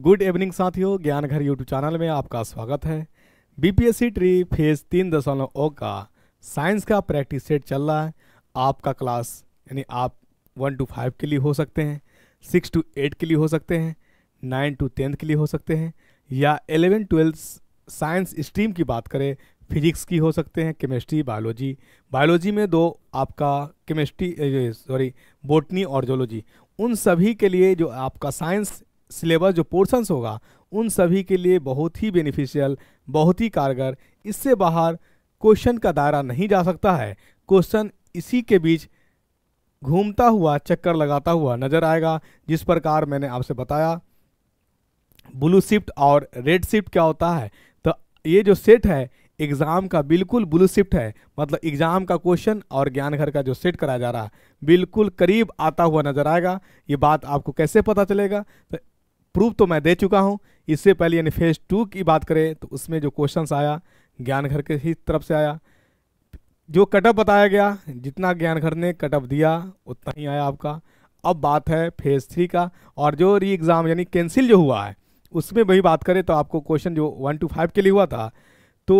good evening साथियों ज्ञान घर यूट्यूब चैनल में आपका स्वागत है बीपीएससी ट्री फेज तीन दशमलव ओ का साइंस का प्रैक्टिस सेट चल रहा है आपका क्लास यानी आप वन टू फाइव के लिए हो सकते हैं सिक्स टू एट के लिए हो सकते हैं नाइन टू टेंथ के लिए हो सकते हैं या एलेवन ट्वेल्थ साइंस स्ट्रीम की बात करें फिजिक्स की हो सकते हैं केमिस्ट्री बायोलॉजी बायोलॉजी में दो आपका केमिस्ट्री सॉरी बोटनी और जोलॉजी उन सभी के लिए जो आपका साइंस सिलेबस जो पोर्सन्स होगा उन सभी के लिए बहुत ही बेनिफिशियल बहुत ही कारगर इससे बाहर क्वेश्चन का दायरा नहीं जा सकता है क्वेश्चन इसी के बीच घूमता हुआ चक्कर लगाता हुआ नजर आएगा जिस प्रकार मैंने आपसे बताया ब्लू शिफ्ट और रेड शिफ्ट क्या होता है तो ये जो सेट है एग्ज़ाम का बिल्कुल ब्लू शिफ्ट है मतलब एग्ज़ाम का क्वेश्चन और ज्ञान घर का जो सेट कराया जा रहा है बिल्कुल करीब आता हुआ नज़र आएगा ये बात आपको कैसे पता चलेगा तो प्रूफ तो मैं दे चुका हूँ इससे पहले यानी फेज टू की बात करें तो उसमें जो क्वेश्चन आया ज्ञान घर के ही तरफ से आया जो कटअप बताया गया जितना ज्ञान घर ने कटअप दिया उतना ही आया आपका अब बात है फेज़ थ्री का और जो री एग्ज़ाम यानी कैंसिल जो हुआ है उसमें वही बात करें तो आपको क्वेश्चन जो वन टू फाइव के लिए हुआ था तो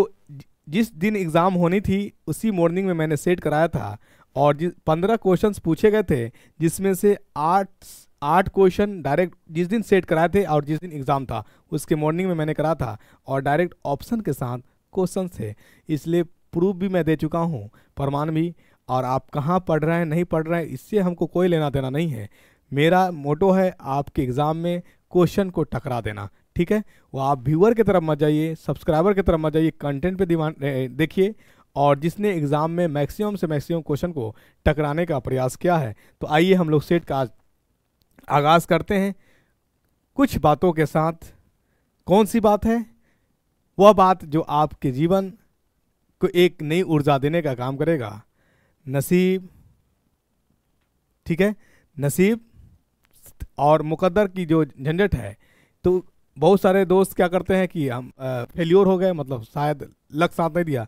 जिस दिन एग्ज़ाम होनी थी उसी मॉर्निंग में मैंने सेट कराया था और जिस पंद्रह क्वेश्चंस पूछे गए थे जिसमें से आठ आठ क्वेश्चन डायरेक्ट जिस दिन सेट कराए थे और जिस दिन एग्ज़ाम था उसके मॉर्निंग में मैंने करा था और डायरेक्ट ऑप्शन के साथ क्वेश्चन थे इसलिए प्रूफ भी मैं दे चुका हूँ प्रमाण भी और आप कहाँ पढ़ रहे हैं नहीं पढ़ रहे हैं इससे हमको कोई लेना देना नहीं है मेरा मोटो है आपके एग्ज़ाम में क्वेश्चन को टकरा देना ठीक है वो आप व्यूअर की तरफ मत जाइए सब्सक्राइबर की तरफ मत जाइए कंटेंट पे दिमा देखिए और जिसने एग्ज़ाम में मैक्सिमम से मैक्सिमम क्वेश्चन को टकराने का प्रयास किया है तो आइए हम लोग सेट का आज आगाज़ करते हैं कुछ बातों के साथ कौन सी बात है वह बात जो आपके जीवन को एक नई ऊर्जा देने का काम करेगा नसीब ठीक है नसीब और मुकद्दर की जो झंझट है तो बहुत सारे दोस्त क्या करते हैं कि हम फेल्योर हो गए मतलब शायद लक साथ नहीं दिया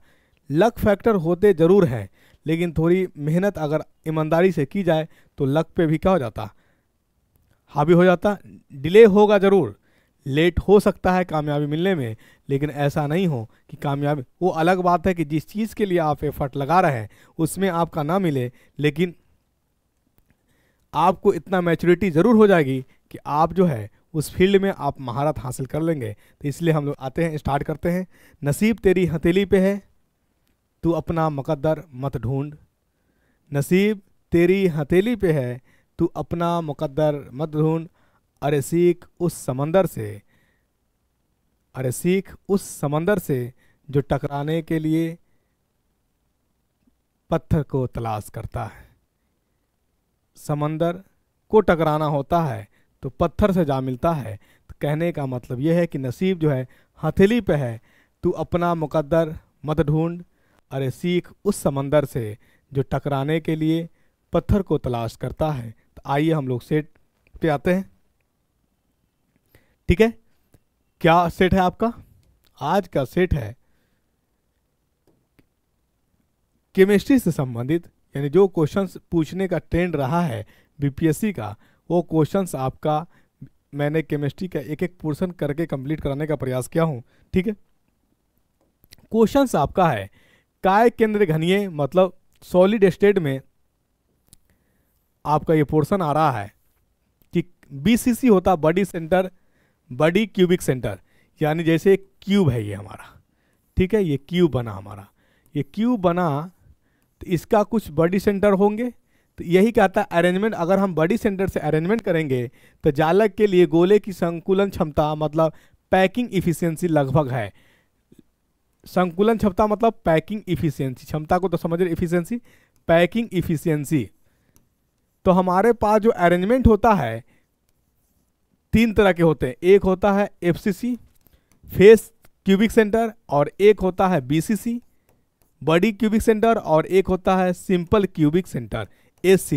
लक फैक्टर होते ज़रूर हैं लेकिन थोड़ी मेहनत अगर ईमानदारी से की जाए तो लक पे भी क्या हो जाता हावी हो जाता डिले होगा ज़रूर लेट हो सकता है कामयाबी मिलने में लेकिन ऐसा नहीं हो कि कामयाबी वो अलग बात है कि जिस चीज़ के लिए आप एफर्ट लगा रहे हैं उसमें आपका ना मिले लेकिन आपको इतना मैच्योरिटी ज़रूर हो जाएगी कि आप जो है उस फील्ड में आप महारत हासिल कर लेंगे तो इसलिए हम लोग आते हैं स्टार्ट करते हैं नसीब तेरी हथेली पे है तू अपना मुकद्दर मत ढूंढ नसीब तेरी हथेली पे है तू अपना मुकद्दर मत ढूंढ अरे सीख उस समंदर से अरे सीख उस समंदर से जो टकराने के लिए पत्थर को तलाश करता है समंदर को टकराना होता है तो पत्थर से जा मिलता है तो कहने का मतलब यह है कि नसीब जो है हथेली पे है तू अपना मुकद्दर मत ढूंढ अरे सीख उस समंदर से जो टकराने के लिए पत्थर को तलाश करता है आइए हम लोग सेट पे आते हैं ठीक है क्या सेट है आपका आज का सेट है केमिस्ट्री से संबंधित यानी जो क्वेश्चंस पूछने का ट्रेंड रहा है बीपीएससी का वो क्वेश्चंस आपका मैंने केमिस्ट्री का एक एक पोर्सन करके कंप्लीट कराने का प्रयास किया हूँ ठीक है क्वेश्चंस आपका है काय केंद्र घनिए मतलब सॉलिड स्टेट में आपका ये पोर्शन आ रहा है कि बीसीसी होता body centre body cubic centre यानी जैसे एक क्यूब है ये हमारा ठीक है ये क्यूब बना हमारा ये क्यूब बना तो इसका कुछ बॉडी सेंटर होंगे तो यही कहता है अरेंजमेंट अगर हम बॉडी सेंटर से अरेंजमेंट करेंगे तो जालक के लिए गोले की संकुलन क्षमता मतलब पैकिंग इफिशियंसी लगभग है संकुलन क्षमता मतलब पैकिंग इफिशियंसी क्षमता को तो समझ रहे इफिशियंसी पैकिंग इफिशियंसी तो हमारे पास जो अरेंजमेंट होता है तीन तरह के होते हैं एक होता है एफ फेस क्यूबिक सेंटर और एक होता है बी बॉडी क्यूबिक सेंटर और एक होता है सिंपल क्यूबिक सेंटर एस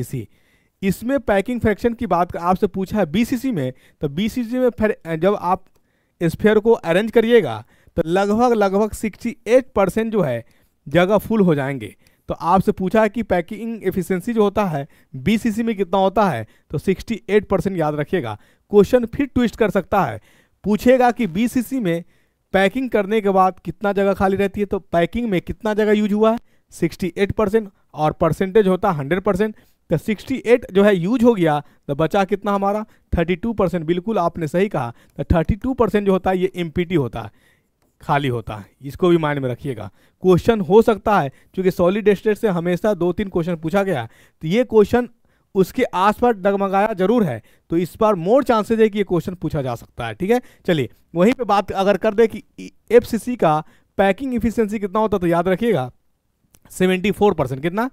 इसमें पैकिंग फ्रैक्शन की बात आपसे पूछा है बीसीसी में तो बीसीसी में फिर जब आप स्फेयर को अरेंज करिएगा तो लगभग लगभग 68 परसेंट जो है जगह फुल हो जाएंगे तो आपसे पूछा है कि पैकिंग एफिशिएंसी जो होता है बीसीसी में कितना होता है तो 68 परसेंट याद रखिएगा क्वेश्चन फिर ट्विस्ट कर सकता है पूछेगा कि बीसीसी में पैकिंग करने के बाद कितना जगह खाली रहती है तो पैकिंग में कितना जगह यूज हुआ है सिक्सटी परसेंट और परसेंटेज होता है हंड्रेड परसेंट तो 68 जो है यूज हो गया तो बचा कितना हमारा 32 परसेंट बिल्कुल आपने सही कहा तो 32 परसेंट जो होता है ये एम होता है खाली होता है इसको भी माइंड में रखिएगा क्वेश्चन हो सकता है क्योंकि सॉलिड स्टेट से हमेशा दो तीन क्वेश्चन पूछा गया है तो ये क्वेश्चन उसके आसपास डगमगाया जरूर है तो इस बार मोर चांसेस है कि ये क्वेश्चन पूछा जा सकता है ठीक है चलिए वहीं पे बात अगर कर दे कि एफ e का पैकिंग इफिशियंसी कितना होता तो याद रखिएगा फोर परसेंट कितना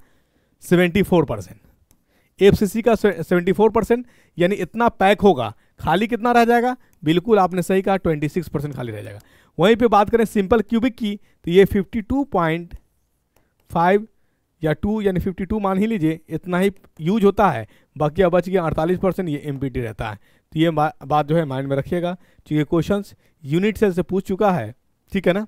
फोर परसेंट एफ का फोर परसेंट यानी इतना पैक होगा खाली कितना रह जाएगा बिल्कुल आपने सही कहा 26 परसेंट खाली रह जाएगा वहीं पे बात करें सिंपल क्यूबिक की तो ये 52.5 या टू यानी 52 मान ही लीजिए इतना ही यूज होता है बाकी अब बच गया अड़तालीस परसेंट ये एम रहता है तो ये बा, बात जो है माइंड में रखिएगा चूँकि क्वेश्चन यूनिट सेल से पूछ चुका है ठीक है ना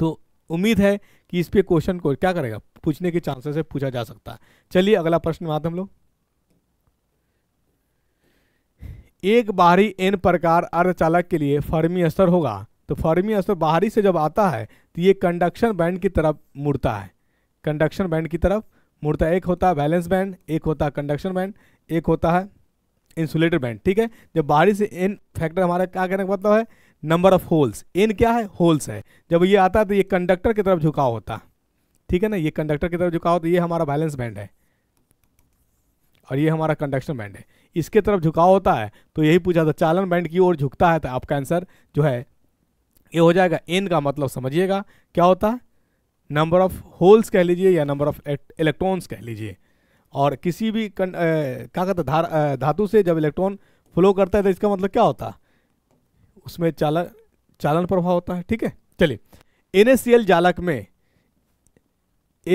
तो उम्मीद है कि इस पर क्वेश्चन को क्या करेगा पूछने के चांसेस से पूछा जा सकता है चलिए अगला प्रश्न बात हम लोग एक बाहरी एन प्रकार अर्धचालक के लिए फर्मी असर होगा तो फर्मी असर बाहरी से जब आता है तो ये कंडक्शन बैंड की तरफ मुड़ता है कंडक्शन बैंड की तरफ मुड़ता एक होता है बैलेंस बैंड एक होता है कंडक्शन बैंड एक होता है इंसुलेटर बैंड ठीक है जब बाहरी से एन फैक्टर हमारा क्या कहने का मतलब है नंबर ऑफ होल्स एन क्या है होल्स है जब ये आता है तो ये कंडक्टर की तरफ झुकाव होता ठीक है ना ये कंडक्टर की तरफ झुकाव तो ये हमारा बैलेंस बैंड है और ये हमारा कंडक्शन बैंड है इसके तरफ झुकाव होता है तो यही पूछा था चालन बैंड की ओर झुकता है तो आपका आंसर जो है ये हो जाएगा एन का मतलब समझिएगा क्या होता है नंबर ऑफ होल्स कह लीजिए या नंबर ऑफ इलेक्ट्रॉन्स कह लीजिए और किसी भी कन, क्या कहते धार धातु से जब इलेक्ट्रॉन फ्लो करता है तो इसका मतलब क्या होता है उसमें चालन चालन प्रभाव होता है ठीक है चलिए एन जालक में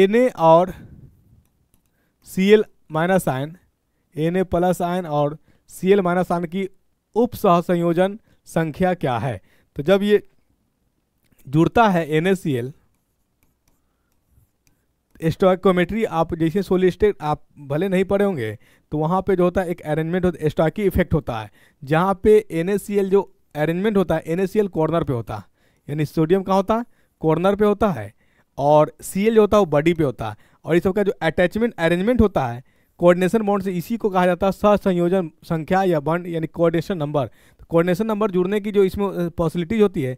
एन और सी एल माइनस आयन एन ए प्लस आयन और सी एल माइनस आयन की उप सहसंयोजन संख्या क्या है तो जब ये जुड़ता है एन ए सी एल स्टॉकोमेट्री आप जैसे सोलिस्टेट आप भले नहीं पढ़े होंगे तो वहाँ पे जो होता है एक अरेंजमेंट होता है स्टॉकी इफेक्ट होता है जहाँ पे एन जो अरेंजमेंट होता है एन कॉर्नर पे होता है यानी सोडियम कहाँ होता है कॉर्नर पे होता है और सी जो होता है वो बॉडी पे होता है और इस सबका जो अटैचमेंट अरेंजमेंट होता है कोऑर्डिनेशन बॉन्ड से इसी को कहा जाता है सहसंयोजन संख्या या बॉन्ड यानी कोऑर्डिनेशन नंबर तो कोऑर्डिनेशन नंबर जुड़ने की जो इसमें पॉसिबिलिटीज होती है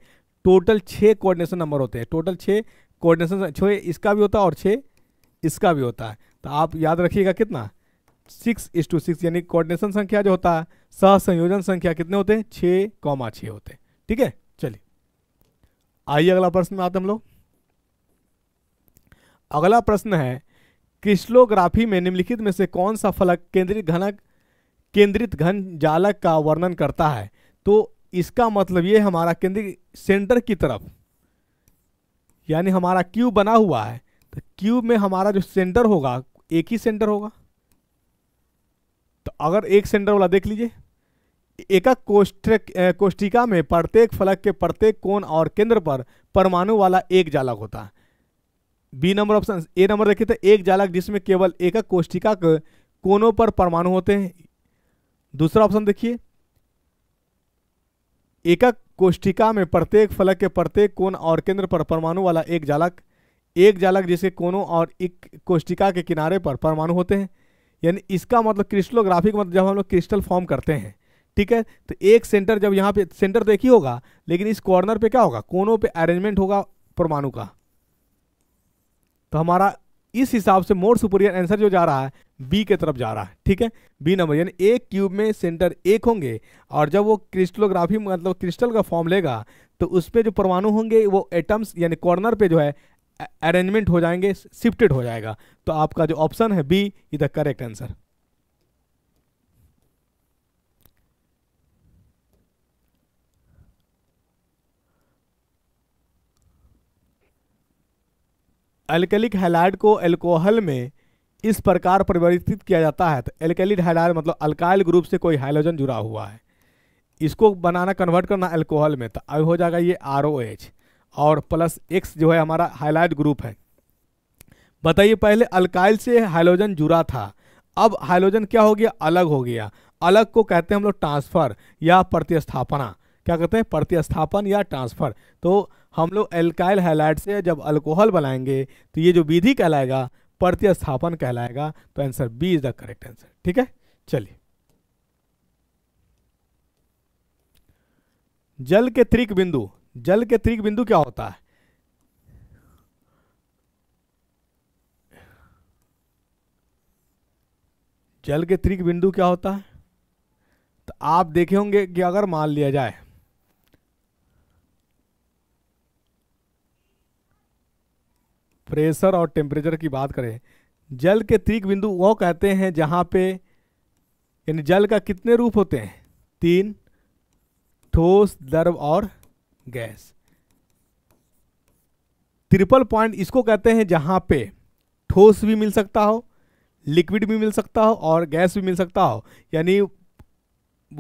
टोटल छः कोऑर्डिनेशन नंबर होते हैं टोटल छः कोऑर्डिनेशन छः इसका भी होता है और छः इसका भी होता है तो आप याद रखिएगा कितना सिक्स इस टू सिक्स यानी कोऑर्डिनेशन संख्या जो होता है सहसंयोजन संख्या कितने होते हैं छः कौमा छः होते हैं ठीक है चलिए आइए अगला प्रश्न में आते हम लोग अगला प्रश्न है क्रिस्लोग्राफी में निम्नलिखित में से कौन सा फलक केंद्रित घनक केंद्रित घन जालक का वर्णन करता है तो इसका मतलब ये हमारा केंद्रित सेंटर की तरफ यानी हमारा क्यूब बना हुआ है तो क्यूब में हमारा जो सेंटर होगा एक ही सेंटर होगा तो अगर एक सेंटर वाला देख लीजिए एकक कोष्ठक कोष्टिका में प्रत्येक फलक के प्रत्येक कोण और केंद्र पर परमाणु वाला एक जालक होता है B number option A number देखिए तो एक जालक जिसमें केवल एकक कोष्टिका के कोनों पर परमाणु होते हैं दूसरा ऑप्शन देखिए एकक कोष्ठिका में प्रत्येक फलक के प्रत्येक कोण और केंद्र पर परमाणु वाला एक जालक एक जालक जिसके कोनों और एक कोष्टिका के किनारे पर परमाणु होते हैं यानी इसका मतलब क्रिस्टलोग्राफिक मतलब जब हम लोग क्रिस्टल फॉर्म करते हैं ठीक है तो एक सेंटर जब यहाँ पे सेंटर देखिए होगा लेकिन इस कॉर्नर पे क्या होगा कोनों पे अरेंजमेंट होगा परमाणु का तो हमारा इस हिसाब से मोर सुपरियर आंसर जो जा रहा है बी के तरफ जा रहा है ठीक है बी नंबर यानी एक क्यूब में सेंटर एक होंगे और जब वो क्रिस्टलोग्राफी मतलब क्रिस्टल का फॉर्म लेगा तो उस पर जो परमाणु होंगे वो एटम्स यानी कॉर्नर पे जो है अरेंजमेंट हो जाएंगे शिफ्टेड हो जाएगा तो आपका जो ऑप्शन है B is the correct answer alkyl halide को एल्कोहल में इस प्रकार परिवर्तित किया जाता है तो एल्केलिड हैलाइड मतलब अल्काइल ग्रुप से कोई हाइलोजन जुड़ा हुआ है इसको बनाना कन्वर्ट करना एल्कोहल में तो अब हो जाएगा ये आर और प्लस एक्स जो है हमारा हाइलाइड ग्रुप है बताइए पहले अल्काइल से हाइलोजन जुड़ा था अब हाइलोजन क्या हो गया अलग हो गया अलग को कहते हैं हम लोग ट्रांसफ़र या प्रतिस्थापना क्या कहते हैं प्रतिस्थापन या ट्रांसफ़र तो हम लोग एल्काइल हैलाइड से जब अल्कोहल बनाएंगे तो ये जो विधि कहलाएगा प्रतिस्थापन कहलाएगा तो answer B is the correct answer ठीक है चलिए जल के त्रिक बिंदु जल के त्रिक बिंदु क्या होता है जल के त्रिक बिंदु क्या होता है तो आप देखे होंगे कि अगर मान लिया जाए प्रेशर और टेम्परेचर की बात करें जल के त्रिक बिंदु वो कहते हैं जहाँ पे यानी जल का कितने रूप होते हैं तीन ठोस द्रव और गैस ट्रिपल पॉइंट इसको कहते हैं जहाँ पे ठोस भी मिल सकता हो लिक्विड भी मिल सकता हो और गैस भी मिल सकता हो यानी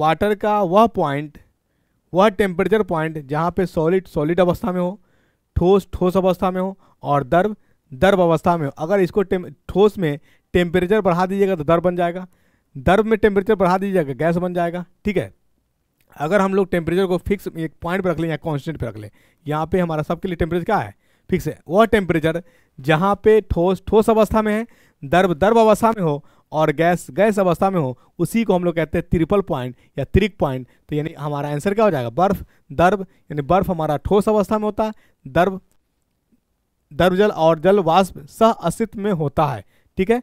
वाटर का वह पॉइंट वह टेम्परेचर पॉइंट जहाँ पे सॉलिड सॉलिड अवस्था में हो ठोस ठोस अवस्था में हो और दर्व दर्व अवस्था में हो अगर इसको ठोस में टेम्परेचर बढ़ा दीजिएगा तो दर बन जाएगा दर्व में टेम्परेचर बढ़ा दीजिएगा गैस बन जाएगा ठीक है अगर हम लोग टेम्परेचर को फिक्स एक पॉइंट पर रख लें या कॉन्स्टेंट पर रख लें यहाँ पे हमारा सबके लिए टेम्परेचर क्या है फिक्स है वह टेम्परेचर जहाँ पे ठोस ठोस अवस्था में है दर्व दर्व अवस्था में हो और गैस गैस अवस्था में हो उसी को हम लोग कहते हैं त्रिपल पॉइंट या त्रिक पॉइंट तो यानी हमारा आंसर क्या हो जाएगा बर्फ दर्व यानी बर्फ हमारा ठोस अवस्था में होता है दर्व दर्व जल और जल वाष्प सह अस्तित्व में होता है ठीक है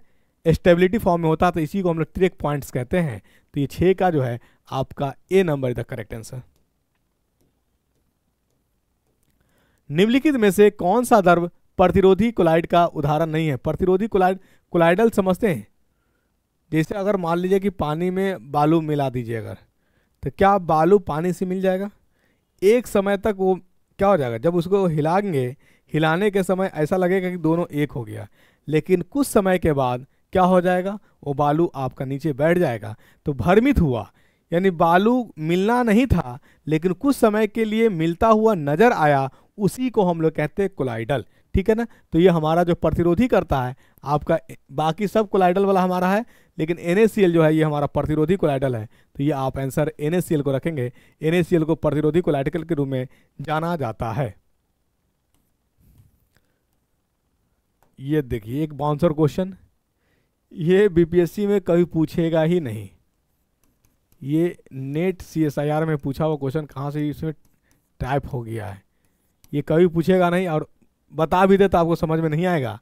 स्टेबिलिटी फॉर्म में होता है तो इसी को हम लोग त्रिक पॉइंट्स कहते हैं तो ये छः का जो है आपका A number the correct answer निम्नलिखित में से कौन सा दर्व प्रतिरोधी कोलाइड का उदाहरण नहीं है प्रतिरोधी कोलाइड कोलाइडल समझते हैं जैसे अगर मान लीजिए कि पानी में बालू मिला दीजिए अगर तो क्या बालू पानी से मिल जाएगा एक समय तक वो क्या हो जाएगा जब उसको हिलाएंगे हिलाने के समय ऐसा लगेगा कि दोनों एक हो गया लेकिन कुछ समय के बाद क्या हो जाएगा वो बालू आपका नीचे बैठ जाएगा तो भ्रमित हुआ यानी बालू मिलना नहीं था लेकिन कुछ समय के लिए मिलता हुआ नज़र आया उसी को हम लोग कहते हैं कोलाइडल ठीक है ना तो ये हमारा जो प्रतिरोधी करता है आपका बाकी सब कोलाइडल वाला हमारा है लेकिन एन जो है ये हमारा प्रतिरोधी कोलाइडल है तो ये आप आंसर एन को रखेंगे एन को प्रतिरोधी कोलाइडल के रूप में जाना जाता है ये देखिए एक बाउंसर क्वेश्चन ये बीपीएससी में कभी पूछेगा ही नहीं ये नेट सीएसआईआर में पूछा हुआ क्वेश्चन कहाँ से इसमें टाइप हो गया है ये कभी पूछेगा नहीं और बता भी दे तो आपको समझ में नहीं आएगा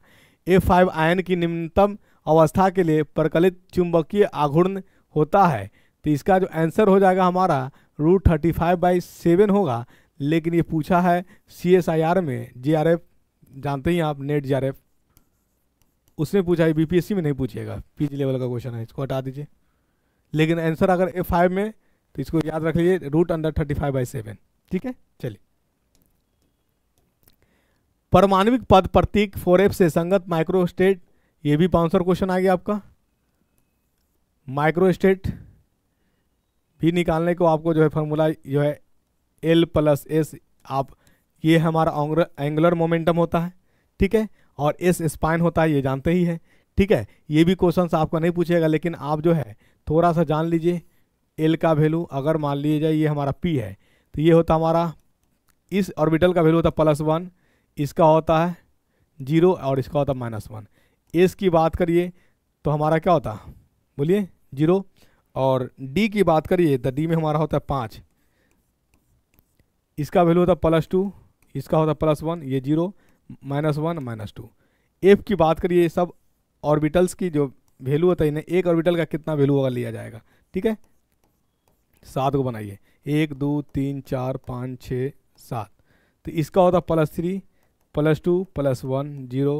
ए फाइव आयन की निम्नतम अवस्था के लिए प्रकलित चुंबकीय आघूर्ण होता है तो इसका जो आंसर हो जाएगा हमारा root thirty five by seven होगा लेकिन ये पूछा है सी एस आई आर में जी आर एफ जानते ही आप नेट जी आर एफ उसमें पूछा है बीपीएससी में नहीं पूछिएगा जी लेवल का क्वेश्चन है इसको हटा दीजिए लेकिन आंसर अगर ए फाइव में तो इसको याद रख लीजिए root under thirty five by seven ठीक है चलिए परमाणविक पद प्रतीक फोर से संगत माइक्रोस्टेट ये भी पाउंसर क्वेश्चन आ गया आपका माइक्रोस्टेट भी निकालने को आपको जो है फॉर्मूला जो है एल प्लस एस आप ये हमारा एंगुलर मोमेंटम होता है ठीक है और एस स्पाइन होता है ये जानते ही है ठीक है ये भी क्वेश्चन आपको नहीं पूछेगा लेकिन आप जो है थोड़ा सा जान लीजिए एल का वैल्यू अगर मान लीजिए जाए ये हमारा पी है तो ये होता हमारा इस ऑर्बिटल का वैल्यू होता प्लस वन इसका होता है जीरो और इसका होता है माइनस वन एस की बात करिए तो हमारा क्या होता है बोलिए जीरो और डी की बात करिए तो डी में हमारा होता है पाँच इसका वैल्यू होता है प्लस टू इसका होता है प्लस वन ये zero minus one minus two F की बात करिए सब ऑर्बिटल्स की जो वैल्यू होता है इन्हें एक ऑर्बिटल का कितना वैल्यू होगा लिया जाएगा ठीक है सात को बनाइए एक दो तीन चार पाँच छः सात तो इसका होता plus three plus two plus one zero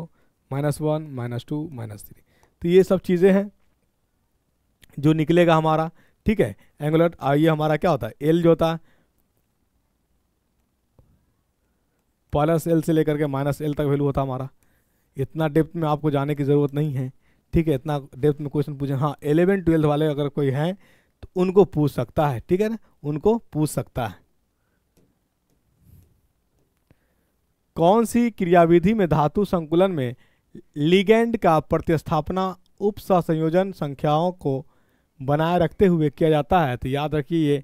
minus one minus two minus three तो ये सब चीज़ें हैं जो निकलेगा हमारा ठीक है एंगुलर आइए हमारा क्या होता है एल जो होता है प्लस एल से लेकर के माइनस एल तक वैल्यू होता हमारा इतना डेप्थ में आपको जाने की ज़रूरत नहीं है ठीक है इतना डेप्थ में क्वेश्चन पूछे हाँ एलेवन ट्वेल्थ वाले अगर कोई हैं तो उनको पूछ सकता है ठीक है ना उनको पूछ सकता है कौन सी क्रियाविधि में धातु संकुलन में लिगेंड का प्रतिस्थापना उप संयोजन संख्याओं को बनाए रखते हुए किया जाता है तो याद रखिए ये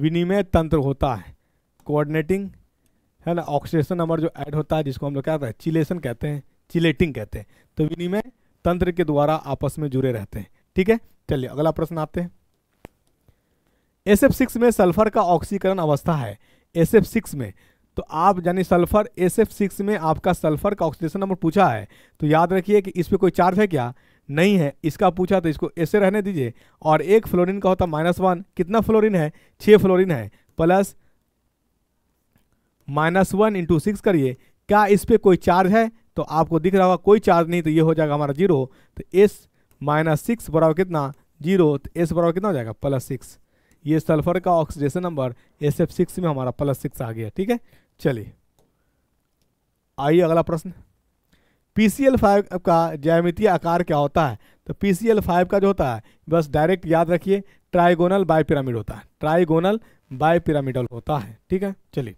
विनिमय तंत्र होता है कोऑर्डिनेटिंग है ना ऑक्सीडेशन नंबर जो ऐड होता है जिसको हम लोग क्या कहते हैं चिलेशन कहते हैं चिलेटिंग कहते हैं तो विनिमय तंत्र के द्वारा आपस में जुड़े रहते हैं ठीक है चलिए अगला प्रश्न आते हैं एस एफ सिक्स में सल्फर का ऑक्सीकरण अवस्था है एस एफ सिक्स में तो आप यानी सल्फर एस एफ सिक्स में आपका सल्फर का ऑक्सीडेशन नंबर पूछा है तो याद रखिए कि इस पर कोई चार्ज है क्या नहीं है इसका पूछा तो इसको ऐसे रहने दीजिए और एक फ्लोरिन का होता माइनस वन कितना फ्लोरिन है छः फ्लोरिन है plus minus one into six करिए क्या इस पर कोई चार्ज है तो आपको दिख रहा होगा कोई चार्ज नहीं तो ये हो जाएगा हमारा जीरो तो एस माइनस सिक्स बराबर कितना जीरो तो एस बराबर कितना हो जाएगा प्लस सिक्स ये सल्फर का oxidation number S F six में हमारा प्लस सिक्स आ गया ठीक है चलिए आइए अगला प्रश्न पी सी एल फाइव का ज्यामितीय आकार क्या होता है तो पी सी एल फाइव का जो होता है बस डायरेक्ट याद रखिए ट्राइगोनल बाय पिरामिड होता है ट्राइगोनल बाय पिरामिडल होता है ठीक है चलिए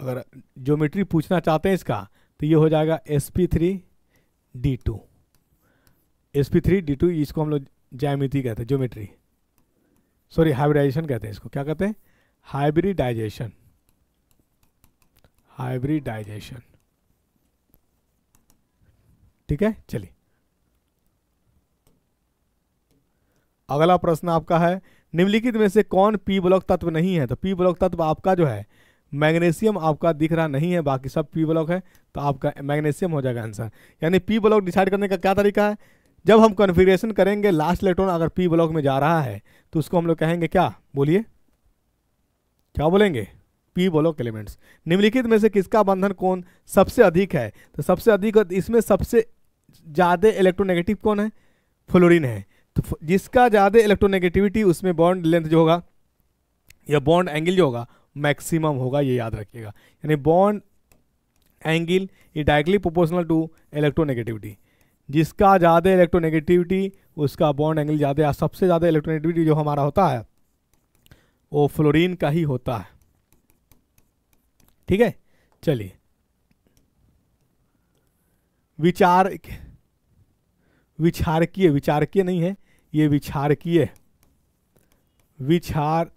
अगर ज्योमेट्री पूछना चाहते हैं इसका तो ये हो जाएगा s p three d two s p three d two इसको हम लोग ज्यामिति कहते हैं ज्योमेट्री सॉरी हाइब्रिडाइजेशन कहते हैं इसको क्या कहते हैं हाइब्रिडाइजेशन हाइब्रिडाइजेशन ठीक है चलिए अगला प्रश्न आपका है निम्नलिखित में से कौन पी ब्लॉक तत्व नहीं है तो पी ब्लॉक तत्व आपका जो है मैग्नीशियम आपका दिख रहा नहीं है बाकी सब पी ब्लॉक है तो आपका मैग्नीशियम हो जाएगा आंसर यानी पी ब्लॉक डिसाइड करने का क्या तरीका है जब हम कन्फिग्रेशन करेंगे लास्ट इलेक्ट्रॉन अगर पी ब्लॉक में जा रहा है तो उसको हम लोग कहेंगे क्या बोलिए क्या बोलेंगे पी ब्लॉक एलिमेंट्स निम्नलिखित में से किसका बंधन कौन सबसे अधिक है तो सबसे अधिक इसमें सबसे ज़्यादा इलेक्ट्रोनेगेटिव कौन है फ्लोरिन है तो जिसका ज़्यादा इलेक्ट्रोनेगेटिविटी उसमें बॉन्ड लेंथ जो होगा या बॉन्ड एंगल जो होगा मैक्सिमम होगा ये याद रखिएगा यानी बॉन्ड एंगल ये डायरेक्टली प्रोपोर्शनल टू इलेक्ट्रोनेगेटिविटी जिसका ज़्यादा इलेक्ट्रोनेगेटिविटी उसका बॉन्ड एंगल ज़्यादा सबसे ज़्यादा इलेक्ट्रोनेगेटिविटी जो हमारा होता है वो फ्लोरीन का ही होता है ठीक है चलिए विचार विचारकीय विचारकीय नहीं है ये विचारकीय विचार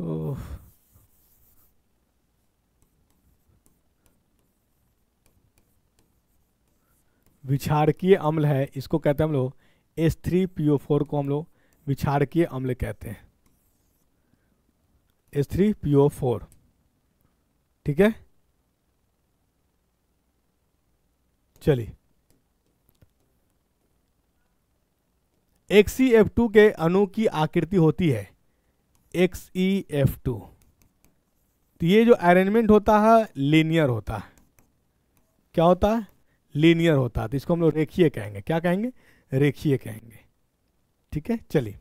ओह विछाड़कीय अम्ल है इसको कहते हैं हम लोग S three P O four को हम लोग विछाड़कीय अम्ल कहते हैं S three P O four ठीक है चलिए एक्स एफ टू के अणु की आकृति होती है एक्स एफ टू तो ये जो अरेंजमेंट होता है लीनियर होता है क्या होता है लीनियर होता है तो इसको हम लोग रेखीय कहेंगे क्या कहेंगे रेखीय कहेंगे ठीक है चलिए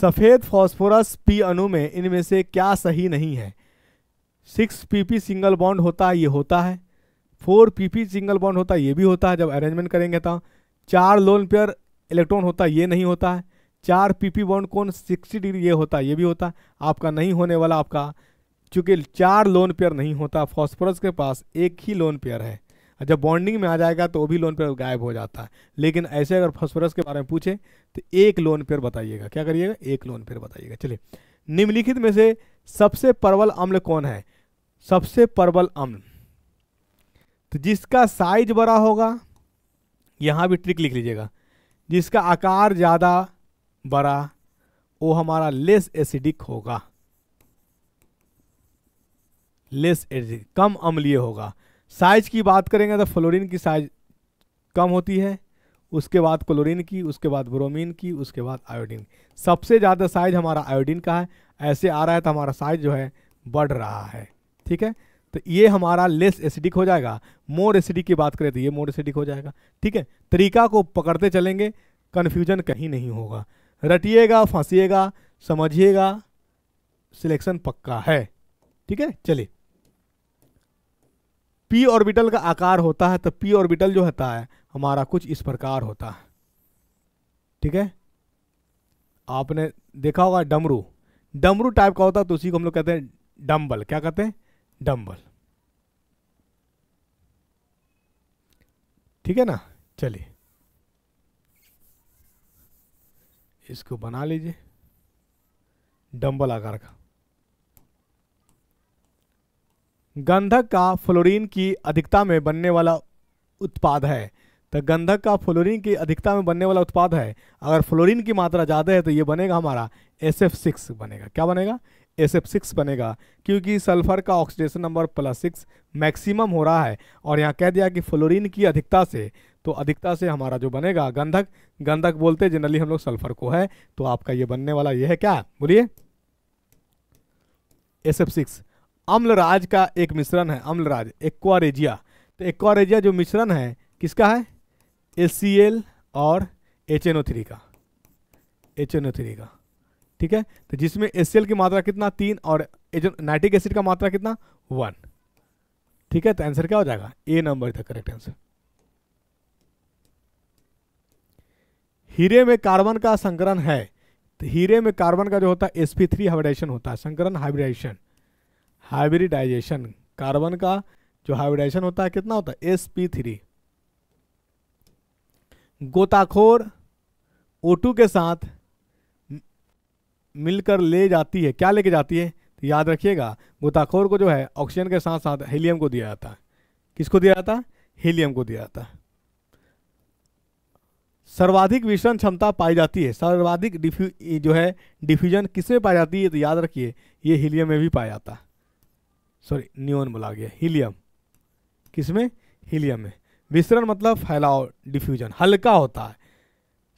सफेद फास्फोरस पी अणु में इनमें से क्या सही नहीं है सिक्स पीपी सिंगल बॉन्ड होता है ये होता है फोर पीपी सिंगल बॉन्ड होता है ये भी होता है जब अरेंजमेंट करेंगे तो चार लोन पेयर इलेक्ट्रॉन होता है ये नहीं होता है चार पीपी बॉन्ड कौन सिक्सटी डिग्री ये होता है ये भी होता है आपका नहीं होने वाला आपका चूँकि चार लोन पेयर नहीं होता फॉस्फोरस के पास एक ही लोन पेयर है जब बॉन्डिंग में आ जाएगा तो वो भी लोन पेयर गायब हो जाता है लेकिन ऐसे अगर फॉस्फोरस के बारे में पूछें तो एक लोन पेयर बताइएगा क्या करिएगा एक लोन पेयर बताइएगा चलिए निम्नलिखित में से सबसे प्रबल अम्ल कौन है सबसे प्रबल अम्ल तो जिसका साइज बड़ा होगा यहाँ भी ट्रिक लिख लीजिएगा जिसका आकार ज़्यादा बड़ा वो हमारा लेस एसिडिक होगा लेस एसिडिक कम अम्लीय होगा साइज की बात करेंगे तो फ्लोरीन की साइज कम होती है उसके बाद क्लोरीन की उसके बाद ब्रोमीन की उसके बाद आयोडीन सबसे ज़्यादा साइज हमारा आयोडीन का है ऐसे आ रहा है तो हमारा साइज जो है बढ़ रहा है ठीक है तो ये हमारा लेस एसिडिक हो जाएगा मोर एसिडिक की बात करें तो ये मोर एसिडिक हो जाएगा ठीक है तरीका को पकड़ते चलेंगे कन्फ्यूजन कहीं नहीं होगा रटिएगा फंसीएगा समझिएगा सिलेक्शन पक्का है ठीक है चलिए पी ऑर्बिटल का आकार होता है तो पी ऑर्बिटल जो होता है हमारा कुछ इस प्रकार होता है ठीक है आपने देखा होगा डमरू डमरू टाइप का होता है तो उसी को हम लोग कहते हैं डम्बल क्या कहते हैं डम्बल ठीक है ना चलिए इसको बना लीजिए डम्बल आकार का गंधक का फ्लोरीन की अधिकता में बनने वाला उत्पाद है तो गंधक का फ्लोरीन की अधिकता में बनने वाला उत्पाद है अगर फ्लोरीन की मात्रा ज़्यादा है तो ये बनेगा हमारा एस एफ सिक्स बनेगा क्या बनेगा एस एफ सिक्स बनेगा क्योंकि सल्फर का oxidation number plus six maximum हो रहा है और यहाँ कह दिया कि फ्लोरीन की अधिकता से तो अधिकता से हमारा जो बनेगा गंधक गंधक बोलते जनरली हम लोग सल्फर को है तो आपका ये बनने वाला ये है क्या बोलिए एस एफ सिक्स अम्लराज का एक मिश्रण है अम्लराज एक्वारेजिया तो एक्वारेजिया जो मिश्रण है किसका है एस और एच का एच का ठीक है तो जिसमें एस की मात्रा कितना तीन और नाइट्रिक एसिड का मात्रा कितना वन ठीक है तो आंसर क्या हो जाएगा ए नंबर था करेक्ट आंसर हीरे में कार्बन का संकरण है तो हीरे में कार्बन का जो होता है sp3 हाइब्रिडेशन होता है संकरण हाइब्रिडेशन हाइब्रिडाइजेशन कार्बन का जो हाइब्रिडाइजेशन होता है कितना होता है एस पी थ्री गोताखोर O2 के साथ मिलकर ले जाती है क्या लेके जाती है तो याद रखिएगा गोताखोर को जो है ऑक्सीजन के साथ साथ हीलियम को दिया जाता है किसको दिया जाता है हीलियम को दिया जाता है सर्वाधिक विषण क्षमता पाई जाती है सर्वाधिक डिफ्यू जो है डिफ्यूजन किस में पाई जाती है तो याद रखिए ये हीलियम में भी पाया जाता है सॉरी नियोन बोला गया हीलियम किसमें हीलियम में विसरण मतलब फैलाव डिफ्यूजन हल्का होता है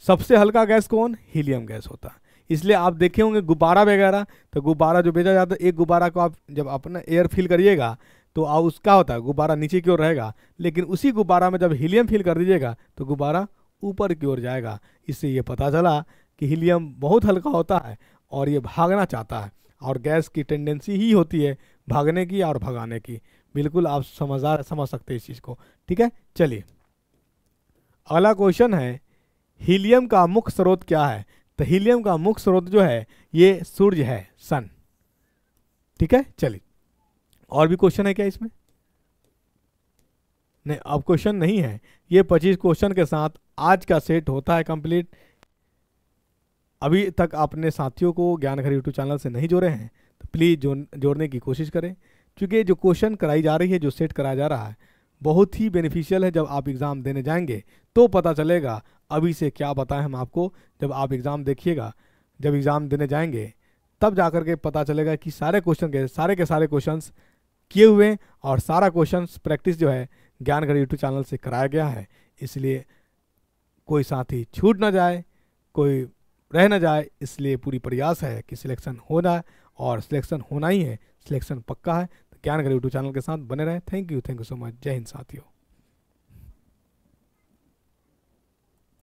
सबसे हल्का गैस कौन हीलियम गैस होता है इसलिए आप देखे होंगे गुब्बारा वगैरह तो गुब्बारा जो भेजा जाता है एक गुब्बारा को आप जब अपना एयर फिल करिएगा तो आप उसका होता है गुब्बारा नीचे की ओर रहेगा लेकिन उसी गुब्बारा में जब हीलियम फिल कर दीजिएगा तो गुब्बारा ऊपर की ओर जाएगा इससे ये पता चला कि हीलियम बहुत हल्का होता है और ये भागना चाहता है और गैस की टेंडेंसी ही होती है भागने की और भगाने की बिल्कुल आप समझदार समझ सकते हैं इस चीज़ को ठीक है चलिए अगला क्वेश्चन है हीलियम का मुख्य स्रोत क्या है तो हीलियम का मुख्य स्रोत जो है ये सूर्य है सन ठीक है चलिए और भी क्वेश्चन है क्या इसमें नहीं अब क्वेश्चन नहीं है ये पच्चीस क्वेश्चन के साथ आज का सेट होता है कंप्लीट अभी तक अपने साथियों को ज्ञान घर यूट्यूब चैनल से नहीं जोड़े हैं तो प्लीज़ जो जोड़ने की कोशिश करें क्योंकि जो क्वेश्चन कराई जा रही है जो सेट कराया जा रहा है बहुत ही बेनिफिशियल है जब आप एग्ज़ाम देने जाएंगे तो पता चलेगा अभी से क्या बताएं हम आपको जब आप एग्ज़ाम देखिएगा जब एग्ज़ाम देने जाएंगे तब जा कर के पता चलेगा कि सारे क्वेश्चन के सारे के सारे क्वेश्चन किए हुए और सारा क्वेश्चन प्रैक्टिस जो है ज्ञान घर यूट्यूब चैनल से कराया गया है इसलिए कोई साथी छूट ना जाए कोई रह न जाए इसलिए पूरी प्रयास है कि सिलेक्शन हो जाए और सिलेक्शन होना ही है सिलेक्शन पक्का है तो ज्ञान करें यूट्यूब चैनल के साथ बने रहें thank you thank you so much जय हिंद साथियों